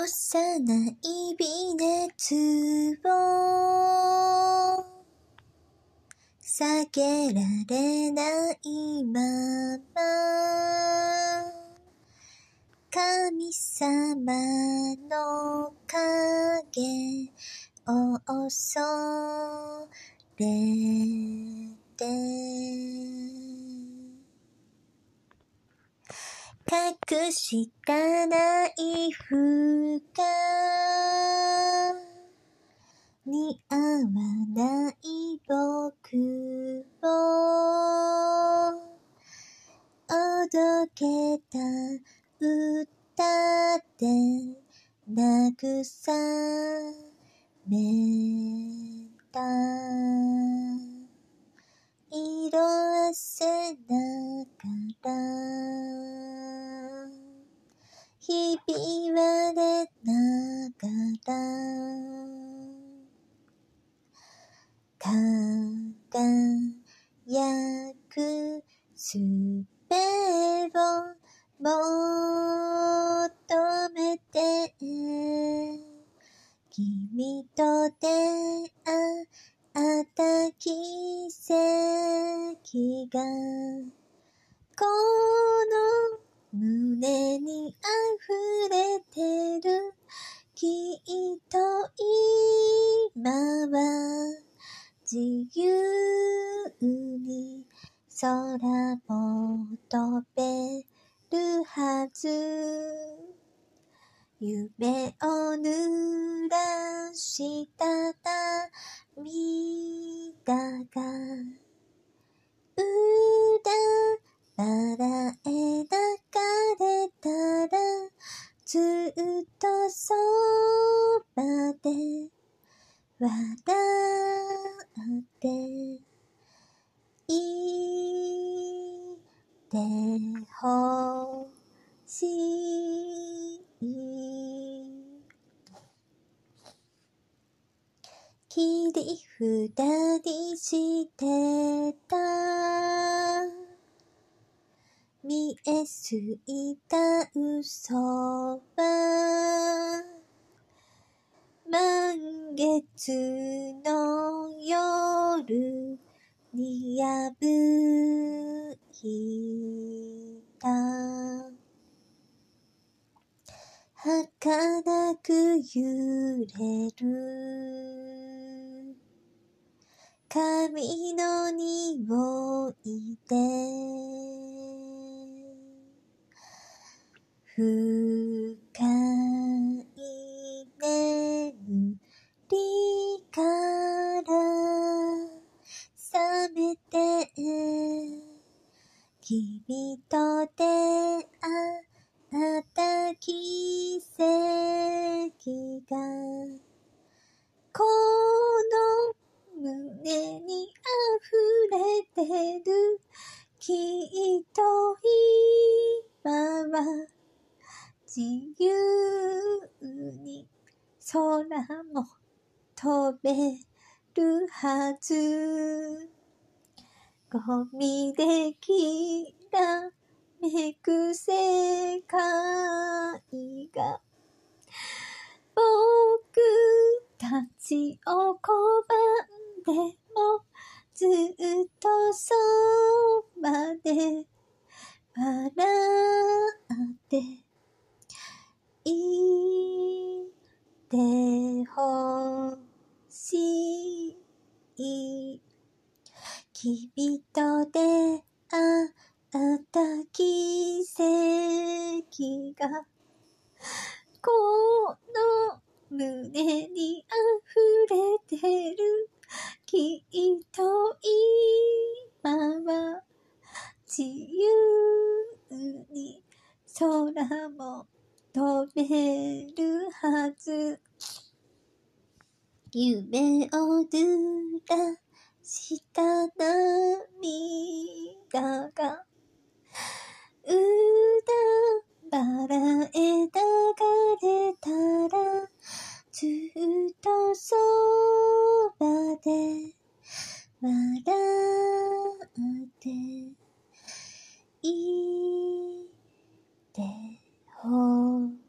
幼い微熱を避けられないまま神様の影を恐れて隠したナイフが似合わない僕をおどけた歌で慰めた色褪せながら輝く訳すべを求めて君と出会った奇跡がこの胸に溢れてるきっと空も飛べるはず夢を濡らした涙がうららえ描かれたらずっとそばで笑てほしい切り札にしてた見えすいた嘘は満月の夜に破ひた儚く揺れる髪の匂いで君と出会った奇跡が、この胸に溢れてる。きっと今は自由に空も飛べるはず。ゴミできらめく世界が僕たちを拒んでもずっとそばで笑っていてほしい君と出会った奇跡が、この胸に溢れてる。きっと今は自由に空も飛べるはず。夢をぬらした涙が、歌だばらへ流れたら、ずっとそばで笑っていてほ